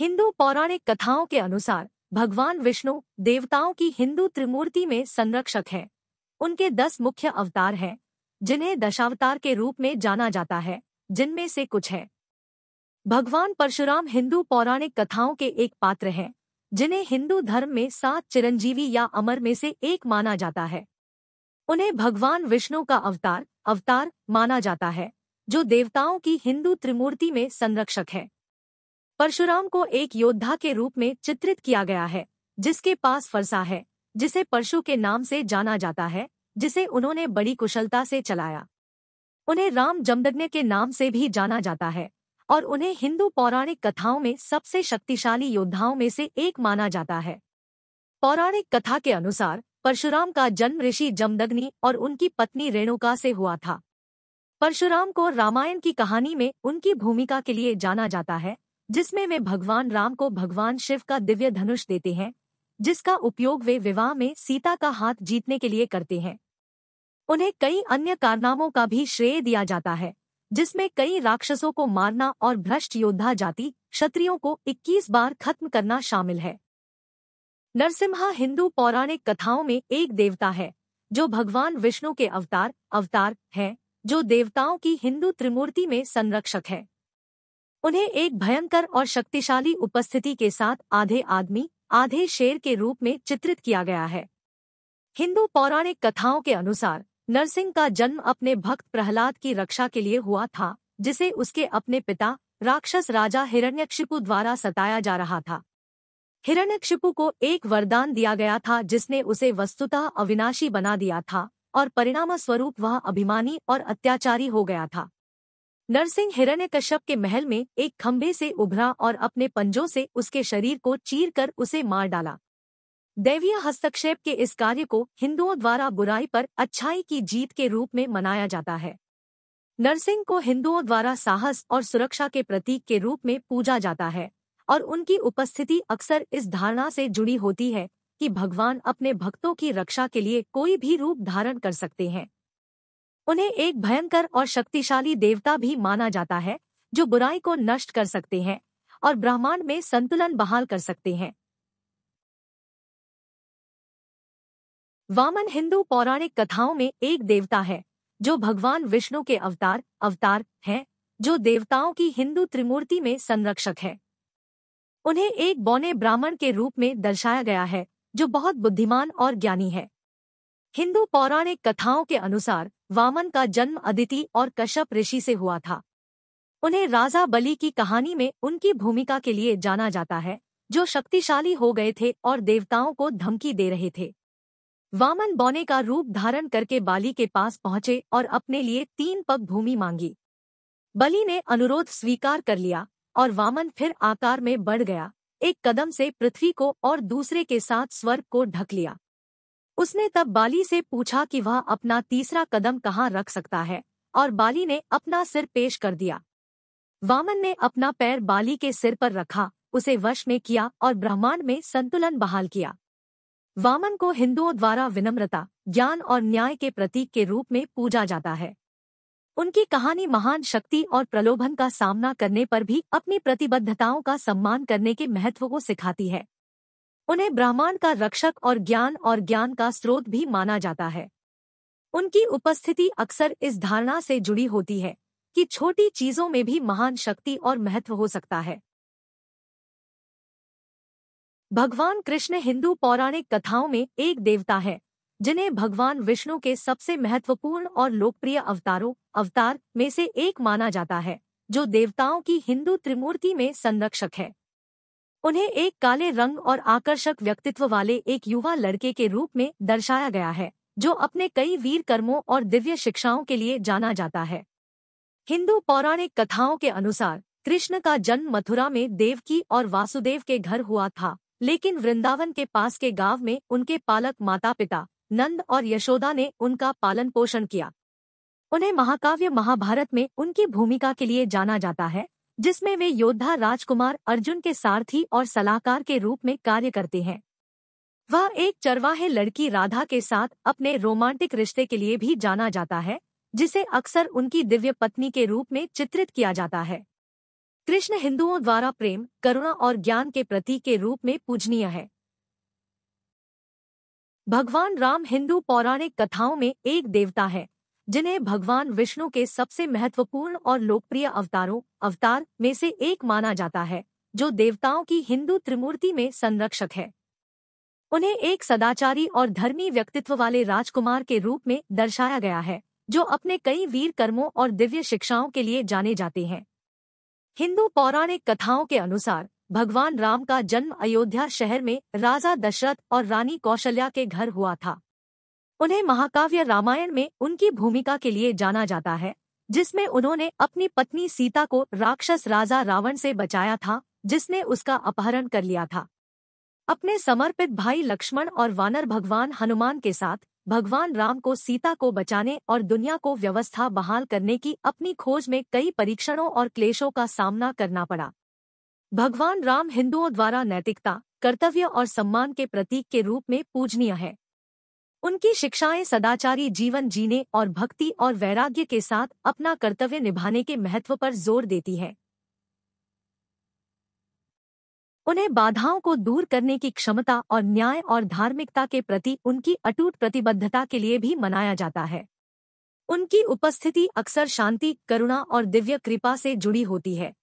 हिंदू पौराणिक कथाओं के अनुसार भगवान विष्णु देवताओं की हिंदू त्रिमूर्ति में संरक्षक है उनके दस मुख्य अवतार हैं जिन्हें दशावतार के रूप में जाना जाता है जिनमें से कुछ है भगवान परशुराम हिंदू पौराणिक कथाओं के एक पात्र हैं जिन्हें हिंदू धर्म में सात चिरंजीवी या अमर में से एक माना जाता है उन्हें भगवान विष्णु का अवतार अवतार माना जाता है जो देवताओं की हिंदू त्रिमूर्ति में संरक्षक है परशुराम को एक योद्धा के रूप में चित्रित किया गया है जिसके पास फरसा है जिसे परशु के नाम से जाना जाता है जिसे उन्होंने बड़ी कुशलता से चलाया उन्हें राम जमदग्न के नाम से भी जाना जाता है और उन्हें हिंदू पौराणिक कथाओं में सबसे शक्तिशाली योद्धाओं में से एक माना जाता है पौराणिक कथा के अनुसार परशुराम का जन्म ऋषि जमदग्नि और उनकी पत्नी रेणुका से हुआ था परशुराम को रामायण की कहानी में उनकी भूमिका के लिए जाना जाता है जिसमें वे भगवान राम को भगवान शिव का दिव्य धनुष देते हैं जिसका उपयोग वे विवाह में सीता का हाथ जीतने के लिए करते हैं उन्हें कई अन्य कारनामों का भी श्रेय दिया जाता है जिसमें कई राक्षसों को मारना और भ्रष्ट योद्धा जाति क्षत्रियों को 21 बार खत्म करना शामिल है नरसिम्हा हिंदू पौराणिक कथाओं में एक देवता है जो भगवान विष्णु के अवतार अवतार है जो देवताओं की हिंदू त्रिमूर्ति में संरक्षक है उन्हें एक भयंकर और शक्तिशाली उपस्थिति के साथ आधे आदमी आधे शेर के रूप में चित्रित किया गया है हिंदू पौराणिक कथाओं के अनुसार नरसिंह का जन्म अपने भक्त प्रहलाद की रक्षा के लिए हुआ था जिसे उसके अपने पिता राक्षस राजा हिरण्यक्षिपु द्वारा सताया जा रहा था हिरण्यक्षिपु को एक वरदान दिया गया था जिसने उसे वस्तुतः अविनाशी बना दिया था और परिणामस्वरूप वह अभिमानी और अत्याचारी हो गया था नरसिंह हिरण्य कश्यप के महल में एक खंभे से उभरा और अपने पंजों से उसके शरीर को चीर कर उसे मार डाला दैवीय हस्तक्षेप के इस कार्य को हिंदुओं द्वारा बुराई पर अच्छाई की जीत के रूप में मनाया जाता है नरसिंह को हिंदुओं द्वारा साहस और सुरक्षा के प्रतीक के रूप में पूजा जाता है और उनकी उपस्थिति अक्सर इस धारणा से जुड़ी होती है कि भगवान अपने भक्तों की रक्षा के लिए कोई भी रूप धारण कर सकते हैं उन्हें एक भयंकर और शक्तिशाली देवता भी माना जाता है जो बुराई को नष्ट कर सकते हैं और ब्रह्मांड में संतुलन बहाल कर सकते हैं वामन हिंदू पौराणिक कथाओं में एक देवता है जो भगवान विष्णु के अवतार अवतार हैं जो देवताओं की हिंदू त्रिमूर्ति में संरक्षक है उन्हें एक बौने ब्राह्मण के रूप में दर्शाया गया है जो बहुत बुद्धिमान और ज्ञानी है हिंदू पौराणिक कथाओं के अनुसार वामन का जन्म अदिति और कश्यप ऋषि से हुआ था उन्हें राजा बलि की कहानी में उनकी भूमिका के लिए जाना जाता है जो शक्तिशाली हो गए थे और देवताओं को धमकी दे रहे थे वामन बौने का रूप धारण करके बाली के पास पहुंचे और अपने लिए तीन पग भूमि मांगी बलि ने अनुरोध स्वीकार कर लिया और वामन फिर आकार में बढ़ गया एक कदम से पृथ्वी को और दूसरे के साथ स्वर्ग को ढक लिया उसने तब बाली से पूछा कि वह अपना तीसरा कदम कहाँ रख सकता है और बाली ने अपना सिर पेश कर दिया वामन ने अपना पैर बाली के सिर पर रखा उसे वश में किया और ब्रह्मांड में संतुलन बहाल किया वामन को हिंदुओं द्वारा विनम्रता ज्ञान और न्याय के प्रतीक के रूप में पूजा जाता है उनकी कहानी महान शक्ति और प्रलोभन का सामना करने पर भी अपनी प्रतिबद्धताओं का सम्मान करने के महत्व को सिखाती है उन्हें ब्रह्मांड का रक्षक और ज्ञान और ज्ञान का स्रोत भी माना जाता है उनकी उपस्थिति अक्सर इस धारणा से जुड़ी होती है कि छोटी चीजों में भी महान शक्ति और महत्व हो सकता है भगवान कृष्ण हिंदू पौराणिक कथाओं में एक देवता है जिन्हें भगवान विष्णु के सबसे महत्वपूर्ण और लोकप्रिय अवतारों अवतार में से एक माना जाता है जो देवताओं की हिंदू त्रिमूर्ति में संरक्षक है उन्हें एक काले रंग और आकर्षक व्यक्तित्व वाले एक युवा लड़के के रूप में दर्शाया गया है जो अपने कई वीर कर्मों और दिव्य शिक्षाओं के लिए जाना जाता है हिंदू पौराणिक कथाओं के अनुसार कृष्ण का जन्म मथुरा में देवकी और वासुदेव के घर हुआ था लेकिन वृंदावन के पास के गांव में उनके पालक माता पिता नंद और यशोदा ने उनका पालन पोषण किया उन्हें महाकाव्य महाभारत में उनकी भूमिका के लिए जाना जाता है जिसमें वे योद्धा राजकुमार अर्जुन के सारथी और सलाहकार के रूप में कार्य करते हैं वह एक चरवाहे लड़की राधा के साथ अपने रोमांटिक रिश्ते के लिए भी जाना जाता है जिसे अक्सर उनकी दिव्य पत्नी के रूप में चित्रित किया जाता है कृष्ण हिंदुओं द्वारा प्रेम करुणा और ज्ञान के प्रतीक के रूप में पूजनीय है भगवान राम हिंदू पौराणिक कथाओं में एक देवता है जिन्हें भगवान विष्णु के सबसे महत्वपूर्ण और लोकप्रिय अवतारों अवतार में से एक माना जाता है जो देवताओं की हिंदू त्रिमूर्ति में संरक्षक है उन्हें एक सदाचारी और धर्मी व्यक्तित्व वाले राजकुमार के रूप में दर्शाया गया है जो अपने कई वीर कर्मों और दिव्य शिक्षाओं के लिए जाने जाते हैं हिंदू पौराणिक कथाओं के अनुसार भगवान राम का जन्म अयोध्या शहर में राजा दशरथ और रानी कौशल्या के घर हुआ था उन्हें महाकाव्य रामायण में उनकी भूमिका के लिए जाना जाता है जिसमें उन्होंने अपनी पत्नी सीता को राक्षस राजा रावण से बचाया था जिसने उसका अपहरण कर लिया था अपने समर्पित भाई लक्ष्मण और वानर भगवान हनुमान के साथ भगवान राम को सीता को बचाने और दुनिया को व्यवस्था बहाल करने की अपनी खोज में कई परीक्षणों और क्लेशों का सामना करना पड़ा भगवान राम हिंदुओं द्वारा नैतिकता कर्तव्य और सम्मान के प्रतीक के रूप में पूजनीय है उनकी शिक्षाएं सदाचारी जीवन जीने और भक्ति और वैराग्य के साथ अपना कर्तव्य निभाने के महत्व पर जोर देती है उन्हें बाधाओं को दूर करने की क्षमता और न्याय और धार्मिकता के प्रति उनकी अटूट प्रतिबद्धता के लिए भी मनाया जाता है उनकी उपस्थिति अक्सर शांति करुणा और दिव्य कृपा से जुड़ी होती है